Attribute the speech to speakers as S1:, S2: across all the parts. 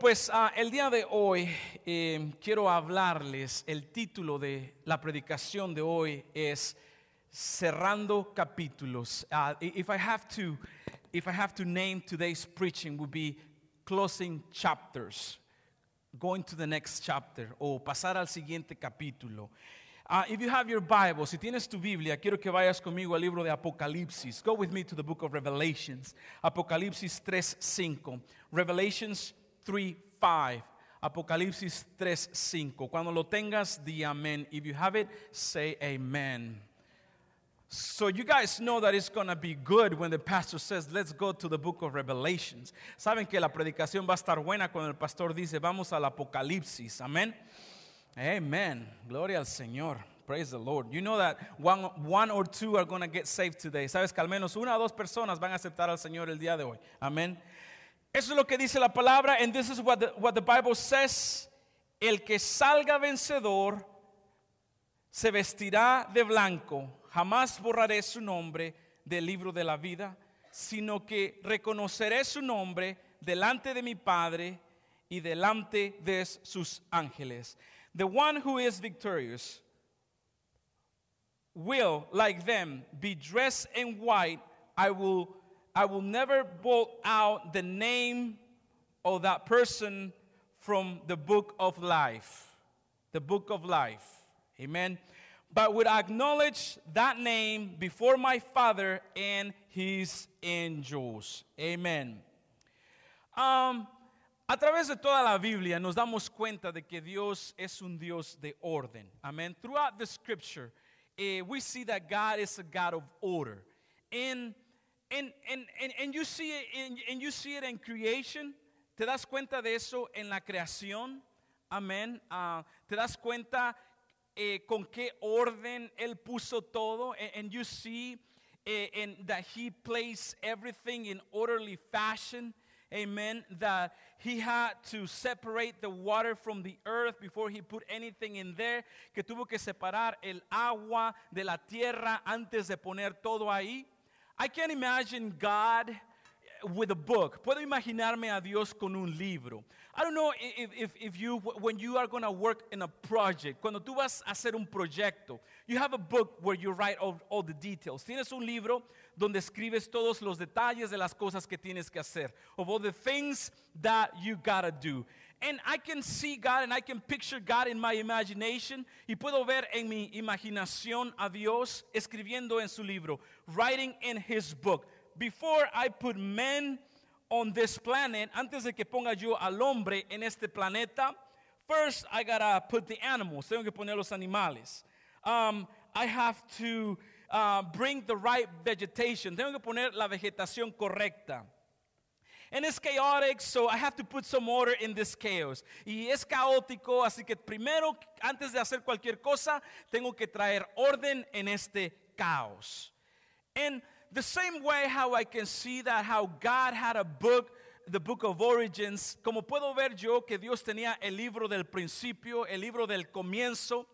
S1: pues ah, el día de hoy em, quiero hablarles, el título de la predicación de hoy es Cerrando Capítulos. Ah, if, I have to, name today's preaching would be Closing Chapters, Going to the Next Chapter o Pasar al siguiente capítulo. Ah, if you have your Bible, si tienes tu Biblia, quiero que vayas conmigo al libro de Apocalipsis. Go with me to the book of Revelations. Apocalipsis 3:5. Revelations 3 5. Apocalipsis 3 5. Cuando lo tengas, di amén. If you have it, say amen. So you guys know that it's gonna be good when the pastor says, "Let's go to the book of Revelations." Saben que la predicación va a estar buena cuando el pastor dice, "Vamos al Apocalipsis." Amen. Amen. Gloria al Señor. Praise the Lord. You know that one, one or two are gonna get saved today. Sabes que al menos una o dos personas van a aceptar al Señor el día de hoy. Amén. Eso es lo que dice la palabra, and this is what the, what the Bible says. El que salga vencedor se vestirá de blanco. Jamás borraré su nombre del libro de la vida, sino que reconoceré su nombre delante de mi Padre y delante de sus ángeles. The one who is victorious will, like them, be dressed in white. I will I will never bolt out the name of that person from the book of life. The book of life. Amen. But would acknowledge that name before my Father and his angels. Amen. Um, a través de toda la Biblia nos damos cuenta de que Dios es un Dios de orden. Amen. Throughout the scripture, eh, we see that God is a God of order. In And, and, and, and you see it, and, and you see it in creation. Te das cuenta de eso en la creación. Amén. Uh, te das cuenta eh, con qué orden Él puso todo. And, you see eh, that He placed everything in orderly fashion. Amen. That he had to separate the water from the earth before he put anything in there. Que tuvo que separar el agua de la tierra antes de poner todo ahí. I can't imagine God with a book. Puedo imaginarme a Dios con un libro. I don't know if, if, if you, when you are going to work in a project, cuando tú vas a hacer un proyecto, you have a book where you write all, all the details. Tienes un libro donde escribes todos los detalles de las cosas que tienes que hacer, of all the things that you gotta do. And I can see God and I can picture God in my imagination. Y puedo ver en mi imaginación a Dios escribiendo en su libro. writing in his book. Before I put men on this planet, antes de que ponga yo al hombre en este planeta, first I gotta put the animals. Tengo que poner los animales. Um, I have to uh, bring the right vegetation. Tengo que poner la vegetación correcta. And it's chaotic, so I have to put some order in this chaos. Y es caótico, así que primero, antes de hacer cualquier cosa, tengo que traer orden en este caos in the same way how I can see that how God had a book the book of origins, como puedo ver yo que Dios tenía el libro del principio, el libro del comienzo,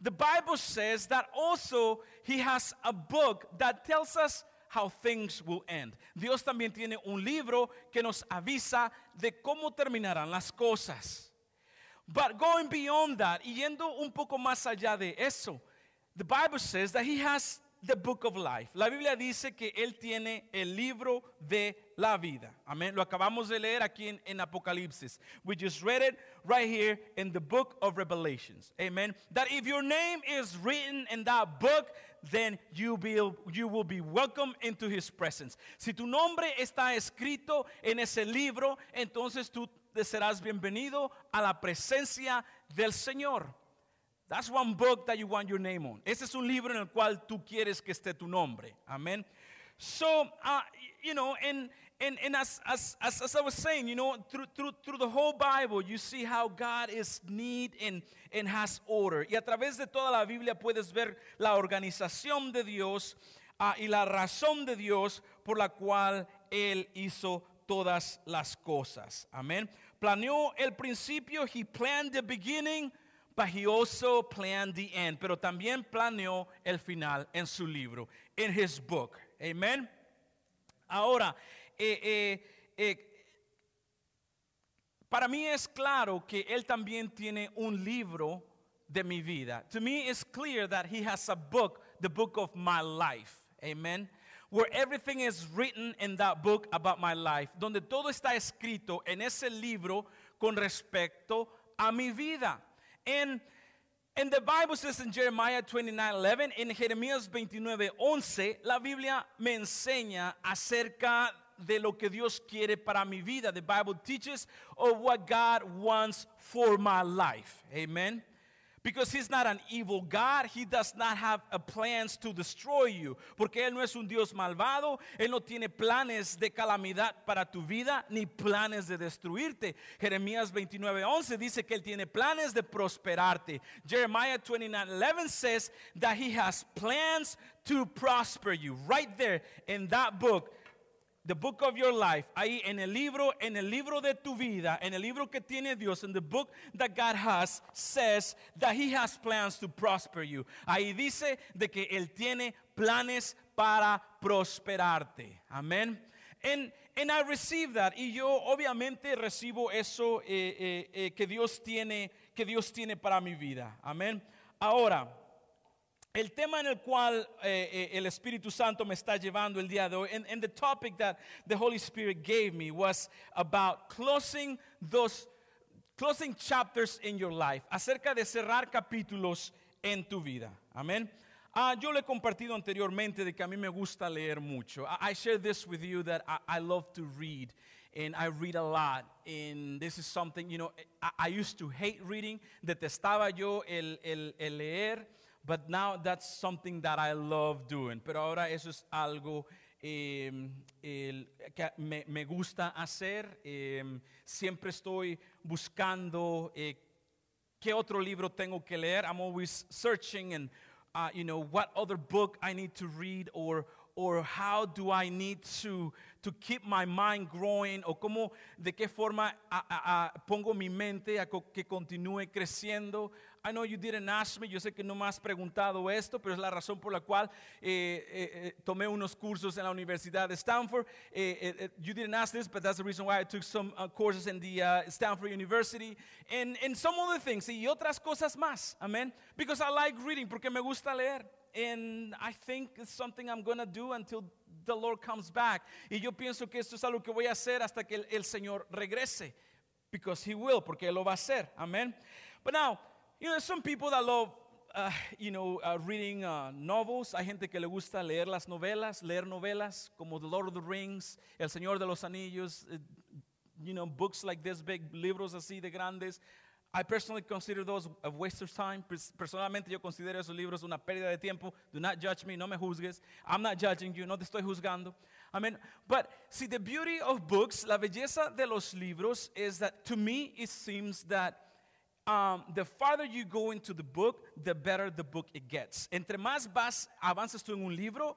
S1: the Bible says that also he has a book that tells us how things will end. Dios también tiene un libro que nos avisa de cómo terminarán las cosas. But going beyond that, yendo un poco más allá de eso, the Bible says that he has the book of life. La Biblia dice que Él tiene el libro de la vida. Amén. Lo acabamos de leer aquí en, en, Apocalipsis. We just read it right here in the book of Revelations. Amen. That if your name is written in that book, then you, you will be welcome into his presence. Si tu nombre está escrito en ese libro, entonces tú serás bienvenido a la presencia del Señor. That's one book that you want your name on. Ese es un libro en el cual tú quieres que esté tu nombre. Amén. So, uh, you know, and, and, and as, as, as, I was saying, you know, through, through, through the whole Bible, you see how God is neat and, and has order. Y a través de toda la Biblia puedes ver la organización de Dios ah, y la razón de Dios por la cual Él hizo todas las cosas. Amén. Planeó el principio, He planned the beginning. but he also planned the end, pero también planeó el final en su libro, in his book. Amen. Ahora, eh, eh, eh, para mí es claro que él también tiene un libro de mi vida. To me, it's clear that he has a book, the book of my life. Amen. Where everything is written in that book about my life. Donde todo está escrito en ese libro con respecto a mi vida. And, and the Bible says in Jeremiah 29, 11, in Jeremías 29, 11, la Biblia me enseña acerca de lo que Dios quiere para mi vida. The Bible teaches of what God wants for my life. Amen. Because he's not an evil God, he does not have a plans to destroy you. Porque él no es un Dios malvado, él no tiene planes de calamidad para tu vida ni planes de destruirte. Jeremías 29:11 dice que él tiene planes de prosperarte. Jeremiah 29:11 says that he has plans to prosper you. Right there in that book, the book of your life, ahí en el libro, en el libro de tu vida, en el libro que tiene Dios, en the book that God has, says that He has plans to prosper you. Ahí dice de que Él tiene planes para prosperarte. Amén. And, I receive that. Y yo obviamente recibo eso eh, eh, eh, que Dios tiene, que Dios tiene para mi vida. Amén. Ahora, el tema en el cual eh, eh, el Espíritu Santo me está llevando el día de hoy, and, and, the topic that the Holy Spirit gave me was about closing those closing chapters in your life, acerca de cerrar capítulos en tu vida. Amén. Uh, yo le he compartido anteriormente de que a mí me gusta leer mucho. I, I shared this with you that I, I, love to read and I read a lot. And this is something, you know, I, I used to hate reading, detestaba yo el, el, el leer. But now that's something that I love doing. Pero ahora eso es algo eh, que me, me, gusta hacer. Eh, siempre estoy buscando eh, qué otro libro tengo que leer. I'm always searching and, uh, you know, what other book I need to read or, or how do I need to, to keep my mind growing, o cómo, de qué forma a, a, a, pongo mi mente a que continúe creciendo. I know you didn't ask me, yo sé que no me has preguntado esto, pero es la razón por la cual eh, eh, eh, tomé unos cursos en la Universidad de Stanford. you didn't ask this, but that's the reason why I took some uh, courses in the uh, Stanford University and, some other things y otras cosas más. Amen. Because I like reading, porque me gusta leer. And I think it's something I'm going to do until the Lord comes back. Y yo pienso que esto es algo que voy a hacer hasta que el, Señor regrese. Because He will, porque Él lo va a hacer. Amen. But now, You know, there's some people that love, uh, you know, uh, reading uh, novels. Hay gente que le gusta leer las novelas, leer novelas como The Lord of the Rings, El Señor de los Anillos, eh, you know, books like this big, libros así de grandes. I personally consider those a waste of time. Personalmente yo considero esos libros una pérdida de tiempo. Do not judge me, no me juzgues. I'm not judging you, no te estoy juzgando. I mean, but see the beauty of books, la belleza de los libros is that to me it seems that um, the farther you go into the book, the better the book it gets. Entre más vas, avanzas tú en un libro,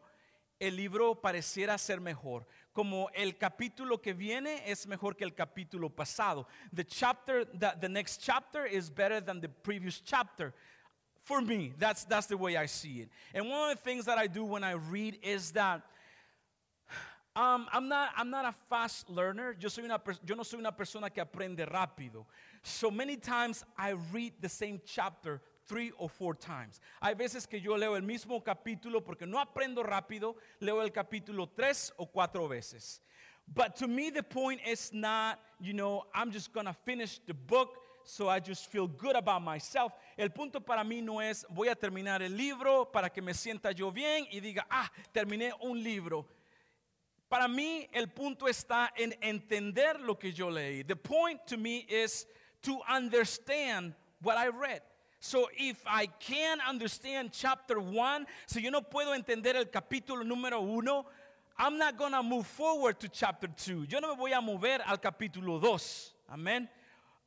S1: el libro pareciera ser mejor. Como el capítulo que viene es mejor que el capítulo pasado. The chapter, the, the next chapter is better than the previous chapter. For me, that's, that's the way I see it. And one of the things that I do when I read is that Um, I'm, not, I'm not a fast learner. Yo, soy una yo no soy una persona que aprende rápido. So many times I read the same chapter three or four times. Hay veces que yo leo el mismo capítulo porque no aprendo rápido, leo el capítulo tres o cuatro veces. But to me, the point is not, you know, I'm just going to finish the book so I just feel good about myself. El punto para mí no es voy a terminar el libro para que me sienta yo bien y diga, ah, terminé un libro. Para mí el punto está en entender lo que yo leí. The point to me is to understand what I read. So if I can understand chapter 1, si yo no puedo entender el capítulo uno, 1, I'm not going to move forward to chapter 2. Yo no me voy a mover al capítulo 2. Amén.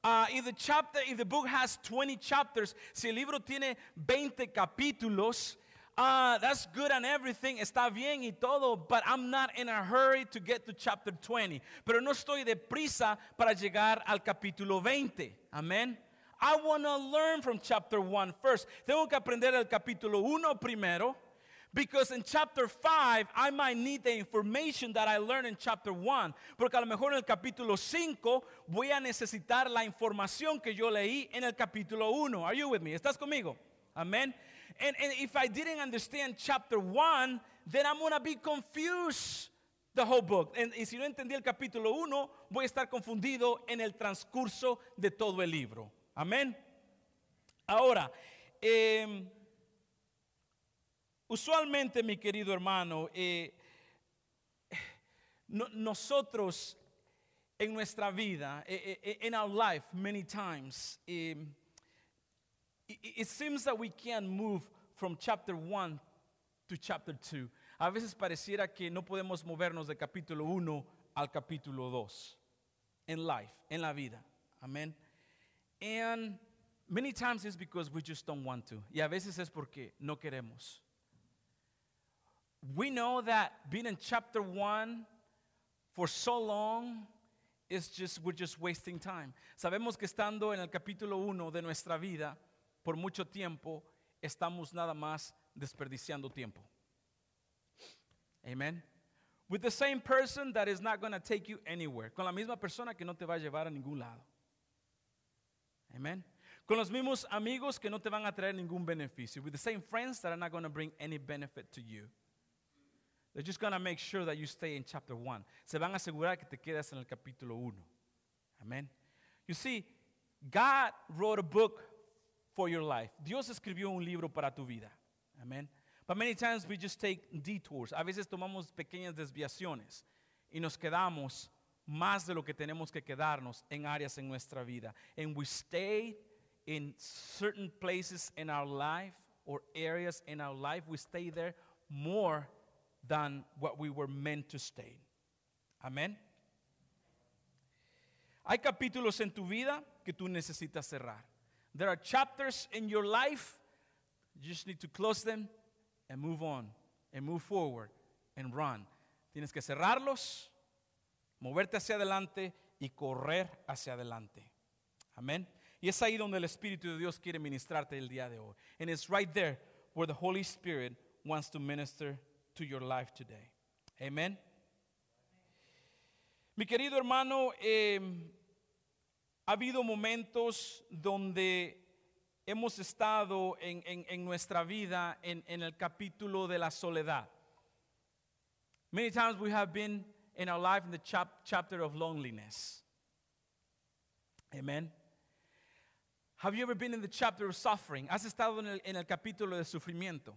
S1: Uh, if the chapter, if the book has 20 chapters, si el libro tiene 20 capítulos, uh, that's good and everything, está bien y todo, but I'm not in a hurry to get to chapter 20. Pero no estoy de prisa para llegar al capítulo 20. Amén. I want to learn from chapter 1 first. Tengo que aprender el capítulo 1 primero. Because in chapter 5, I might need the information that I learned in chapter 1. Porque a lo mejor en el capítulo 5 voy a necesitar la información que yo leí en el capítulo 1. Are you with me? ¿Estás conmigo? Amén. And, if I didn't understand chapter 1, then I'm going to be confused the whole book. And, y si no entendí el capítulo 1, voy a estar confundido en el transcurso de todo el libro. Amén. Ahora, em, usualmente, mi querido hermano, eh, nosotros en nuestra vida, eh, eh, en our life, many times, em, it seems that we can not move from chapter 1 to chapter 2. A veces pareciera que no podemos movernos de capítulo 1 al capítulo 2 in life, in la vida. Amen. And many times it's because we just don't want to. Y a veces es porque no queremos. We know that being in chapter 1 for so long is just we're just wasting time. Sabemos que estando en el capítulo 1 de nuestra vida por mucho tiempo estamos nada más desperdiciando tiempo. Amen. With the same person that is not going to take you anywhere. Con la misma persona que no te va a llevar a ningún lado. Amen. Con los mismos amigos que no te van a traer ningún beneficio. With the same friends that are not going to bring any benefit to you. They're just going to make sure that you stay in chapter 1. Se van a asegurar que te quedas en el capítulo 1. Amen. You see, God wrote a book for your life. Dios escribió un libro para tu vida. Amén. But many times we just take detours. A veces tomamos pequeñas desviaciones y nos quedamos más de lo que tenemos que quedarnos en áreas en nuestra vida. And we stay in certain places in our life or areas in our life. We stay there more than what we were meant to stay. Amén. Hay capítulos en tu vida que tú necesitas cerrar. There are chapters in your life, you just need to close them and move on and move forward and run. Tienes que cerrarlos, moverte hacia adelante y correr hacia adelante. Amén. Y es ahí donde el Espíritu de Dios quiere ministrarte el día de hoy. And it's right there where the Holy Spirit wants to minister to your life today. Amén. Mi querido hermano, eh, Ha habido momentos donde hemos estado en, en, nuestra vida en, en el capítulo de la soledad. Many times we have been in our life in the chap chapter of loneliness. Amen. Have you ever been in the chapter of suffering? ¿Has estado en el, en el capítulo de sufrimiento?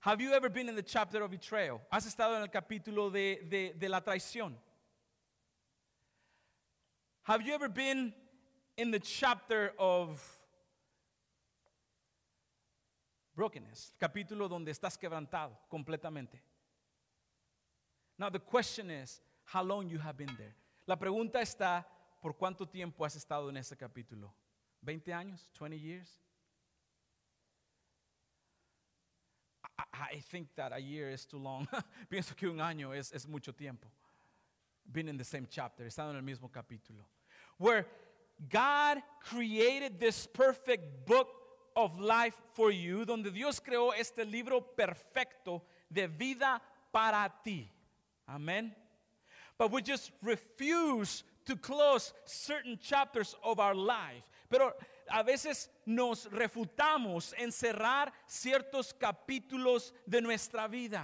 S1: Have you ever been in the chapter of betrayal? ¿Has estado en el capítulo de, de la traición? Have you ever been in the chapter of brokenness? Capítulo donde estás quebrantado completamente. Now the question is how long you have been there. La pregunta está por cuánto tiempo has estado en ese capítulo. 20 años, 20 years. I, I think that a year is too long. Pienso que un año es, es mucho tiempo been in the same chapter, están en el mismo capítulo, where God created this perfect book of life for you, donde Dios creó este libro perfecto de vida para ti. Amen. But we just refuse to close certain chapters of our life. Pero a veces nos refutamos en cerrar ciertos capítulos de nuestra vida.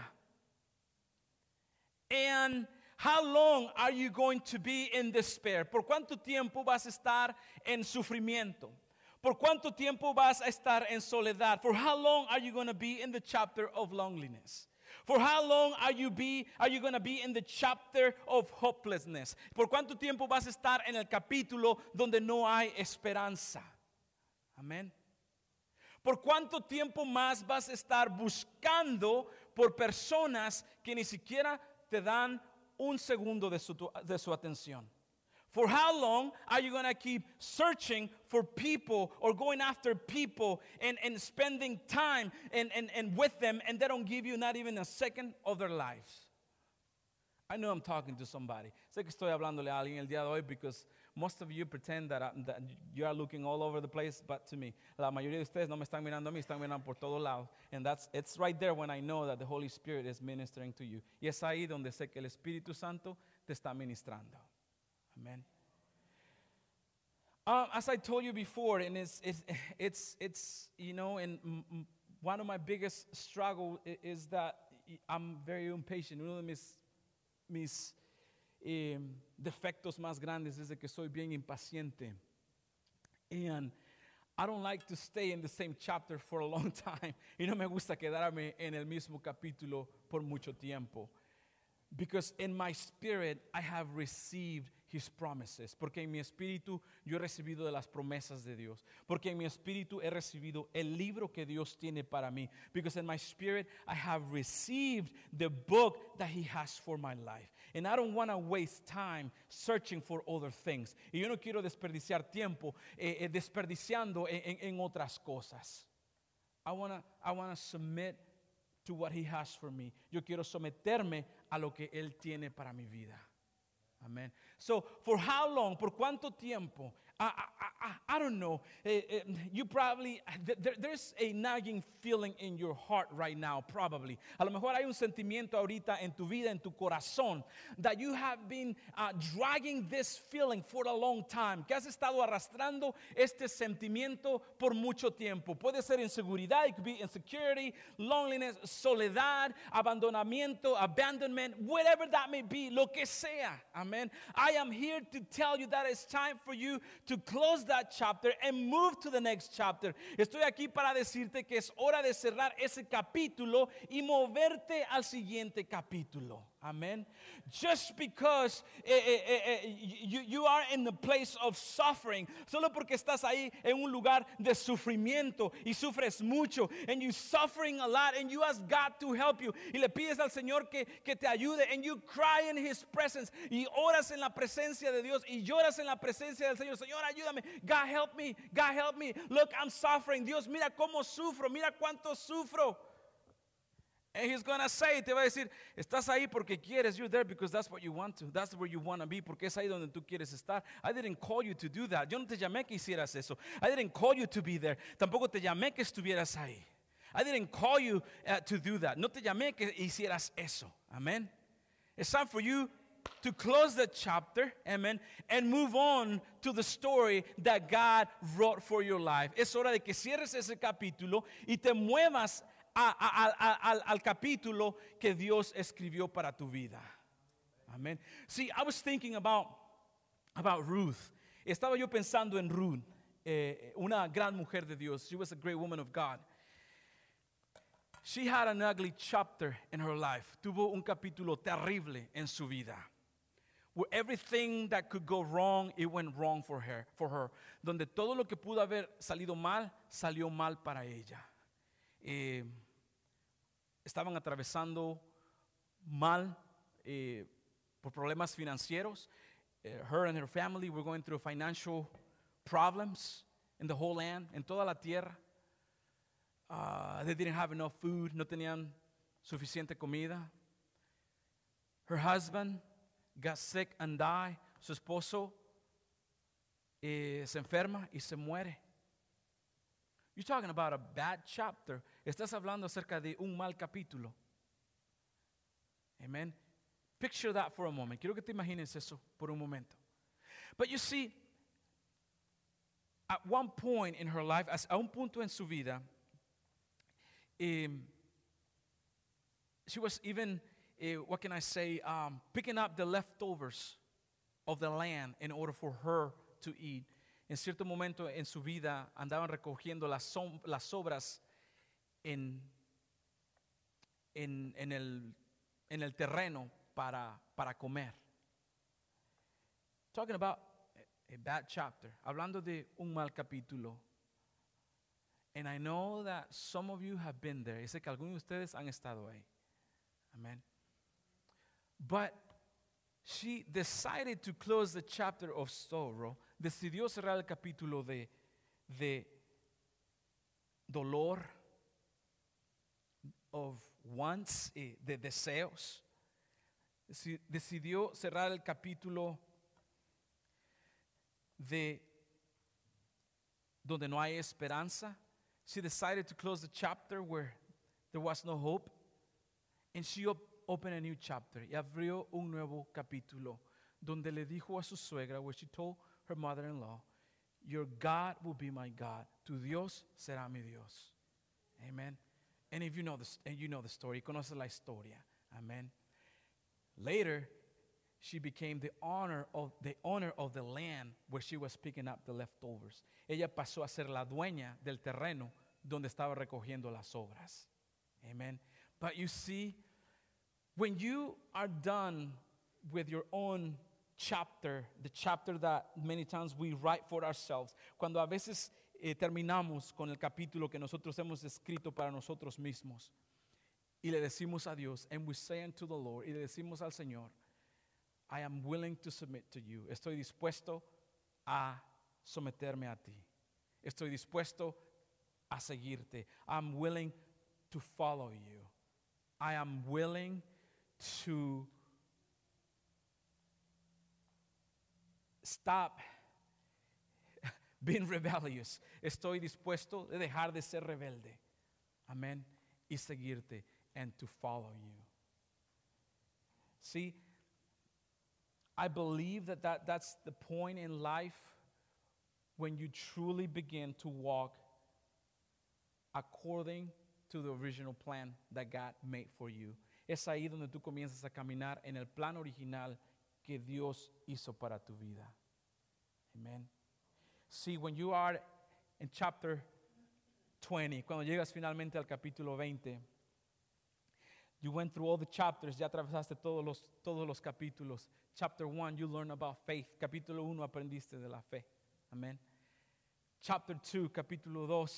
S1: And how long are you going to be in despair? ¿Por cuánto tiempo vas a estar en sufrimiento? ¿Por cuánto tiempo vas a estar en soledad? For how long are you going to be in the chapter of loneliness? For how long are you be are you going to be in the chapter of hopelessness? ¿Por cuánto tiempo vas a estar en el capítulo donde no hay esperanza? Amén. ¿Por cuánto tiempo más vas a estar buscando por personas que ni siquiera te dan un segundo de su, de su atención. For how long are you going to keep searching for people or going after people and, and spending time and, and, and with them and they don't give you not even a second of their lives? I know I'm talking to somebody. Sé que estoy hablándole a alguien el día de hoy because most of you pretend that, I, uh, that you are looking all over the place, but to me, la mayoría de ustedes no me están mirando a mí, están mirando por todo lado. And that's, it's right there when I know that the Holy Spirit is ministering to you. Y es ahí donde sé que el Espíritu Santo te está ministrando. Amen. Um, as I told you before, and it's, it's, it's, it's you know, and m- one of my biggest struggles is, that I'm very impatient. Uno de mis, mis Eh, defectos más grandes Desde que soy bien impaciente. And I don't like to stay in the same chapter for a long time. Y no me gusta quedarme en el mismo capítulo por mucho tiempo. Because in my spirit I have received his promises, porque en mi espíritu yo he recibido de las promesas de Dios, porque en mi espíritu he recibido el libro que Dios tiene para mí, because in my spirit I have received the book that he has for my life. And I don't want to waste time searching for other things. Y yo no quiero desperdiciar tiempo eh, eh, desperdiciando en, otras cosas. I want to I wanna submit to what he has for me. Yo quiero someterme a lo que él tiene para mi vida. Amén. So, for how long, por cuánto tiempo, a, a, I, I don't know. Eh, eh, you probably, there, there's a nagging feeling in your heart right now, probably. A lo mejor hay un sentimiento ahorita en tu vida, en tu corazón, that you have been uh, dragging this feeling for a long time. Que has estado arrastrando este sentimiento por mucho tiempo. Puede ser inseguridad, it could be insecurity, loneliness, soledad, abandonamiento, abandonment, whatever that may be, lo que sea. Amen. I am here to tell you that it's time for you to close that chapter and move to the next chapter. Estoy aquí para decirte que es hora de cerrar ese capítulo y moverte al siguiente capítulo. Amen. Just because eh, eh, eh, you, you, are in the place of suffering, solo porque estás ahí en un lugar de sufrimiento y sufres mucho, and you suffering a lot, and you ask God to help you, y le pides al Señor que, que te ayude, and you cry in His presence, y oras en la presencia de Dios, y lloras en la presencia del Señor, Señor, ayúdame, God help me, God help me, look, I'm suffering, Dios, mira cómo sufro, mira cuánto sufro. And he's going to say, te va a decir, estás ahí porque quieres. You're there because that's what you want to. That's where you want to be porque es ahí donde tú quieres estar. I didn't call you to do that. Yo no te llamé que hicieras eso. I didn't call you to be there. Tampoco te llamé que estuvieras ahí. I didn't call you uh, to do that. No te llamé que hicieras eso. Amen. It's time for you to close the chapter, amen, and move on to the story that God wrote for your life. Es hora de que cierres ese capítulo y te muevas al capítulo que Dios escribió para tu vida. Amén. See, I was thinking about, Ruth. Estaba yo pensando en Ruth, eh, una gran mujer de Dios. She was a great woman of God. She had an ugly chapter in her life. Tuvo un capítulo terrible en su vida. Where everything that could go wrong, it went wrong for her, for her. Donde todo lo que pudo haber salido mal, salió mal para ella. Eh, estaban atravesando mal eh, por problemas financieros. Uh, her and her family were going through financial problems in the whole land, en toda la tierra. Uh, they didn't have enough food, no tenían suficiente comida. Her husband got sick and died. Su esposo eh, se enferma y se muere. You're talking about a bad chapter. Estás hablando acerca de un mal capítulo. Amen. Picture that for a moment. Quiero que te imagines eso por un momento. But you see, at one point in her life, a un punto en su vida, um, she was even, uh, what can I say, um, picking up the leftovers of the land in order for her to eat. En cierto momento en su vida andaban recogiendo las, las obras en, en, en, el, en el terreno para, para comer. Talking about a bad chapter, hablando de un mal capítulo. And I know that some of you have been there. Y sé que algunos de ustedes han estado ahí. Amén. But she decided to close the chapter of sorrow. Decidió cerrar el capítulo de, de dolor of Wants, eh, de deseos, decidió cerrar el capítulo de donde no hay esperanza. She decided to close the chapter where there was no hope, and she op opened a new chapter y abrió un nuevo capítulo donde le dijo a su suegra, where she told her mother-in-law, "Your God will be my God. Tu Dios será mi Dios." Amen. And if you know the, and you know the story, conoce la historia. Amen. Later, she became the honor of the owner of the land where she was picking up the leftovers. Ella pasó a ser la dueña del terreno donde estaba recogiendo las obras. Amen. But you see, when you are done with your own chapter, the chapter that many times we write for ourselves, cuando a veces Eh, terminamos con el capítulo que nosotros hemos escrito para nosotros mismos. Y le decimos a Dios, and we say unto the Lord, y le decimos al Señor, I am willing to submit to you. Estoy dispuesto a someterme a ti. Estoy dispuesto a seguirte. am willing to follow you. I am willing to stop being rebellious. Estoy dispuesto de dejar de ser rebelde. Amén. Y seguirte and to follow you. See, I believe that, that that's the point in life when you truly begin to walk according to the original plan that God made for you. Es ahí donde tú comienzas a caminar en el plan original que Dios hizo para tu vida. Amén. See, when you are in chapter 20, cuando llegas finalmente al capítulo 20, you went through all the chapters, ya atravesaste todos los, todos los capítulos. Chapter 1, you learn about faith. Capítulo 1, aprendiste de la fe. Amén. Chapter 2, capítulo 2,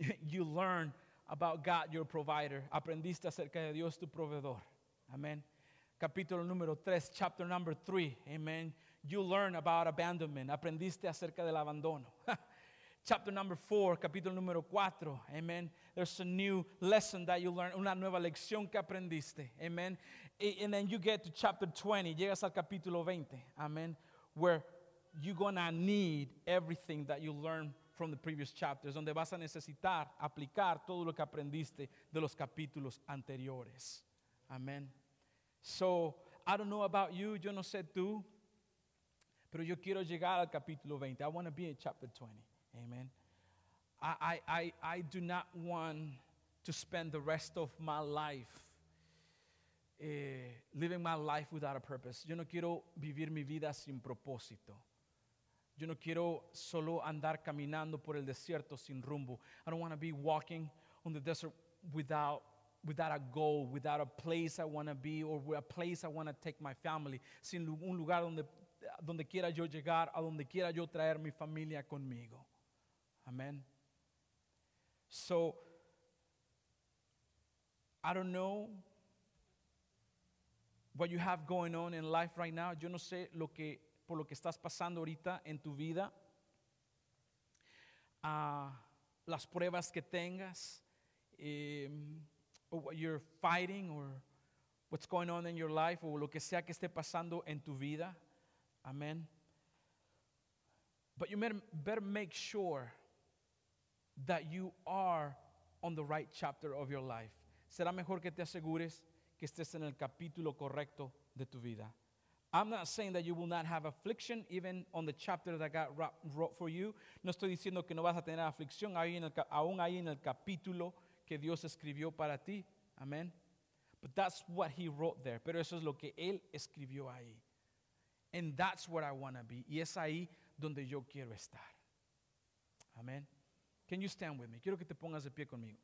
S1: you learn about God, your provider. Aprendiste acerca de Dios, tu proveedor. Amén. Capítulo número 3, chapter number 3. Amén. you learn about abandonment. Aprendiste acerca del abandono. Chapter number four, capítulo número cuatro. Amen. There's a new lesson that you learn, una nueva lección que aprendiste. Amen. And then you get to chapter 20. Llegas al capítulo 20. Amen. Where you're going to need everything that you learned from the previous chapters, donde vas a necesitar aplicar todo lo que aprendiste de los capítulos anteriores. Amén. So, I don't know about you, yo no sé tú, Pero yo quiero llegar al capítulo 20. I want to be in chapter 20. Amen. I, I, I do not want to spend the rest of my life uh, living my life without a purpose. Yo no quiero vivir mi vida sin propósito. Yo no quiero solo andar caminando por el desierto sin rumbo. I don't want to be walking on the desert without without a goal, without a place I want to be or a place I want to take my family, sin un lugar donde donde quiera yo llegar, a donde quiera yo traer mi familia conmigo. Amén. So, I don't know what you have going on in life right now. Yo no sé lo que, por lo que estás pasando ahorita en tu vida. a ah, las pruebas que tengas, em, or what you're fighting, or what's going on in your life, o lo que sea que esté pasando en tu vida. Amen. But you better make sure that you are on the right chapter of your life. Será mejor que te asegures que estés en el capítulo correcto de tu vida. I'm not saying that you will not have affliction even on the chapter that God wrote for you. No estoy diciendo que no vas a tener aflicción aún ahí en el capítulo que Dios escribió para ti. Amén. But that's what he wrote there. Pero eso es lo que él escribió ahí. And that's where I want to be. Y es ahí donde yo quiero estar. Amén. Can you stand with me? Quiero que te pongas de pie conmigo.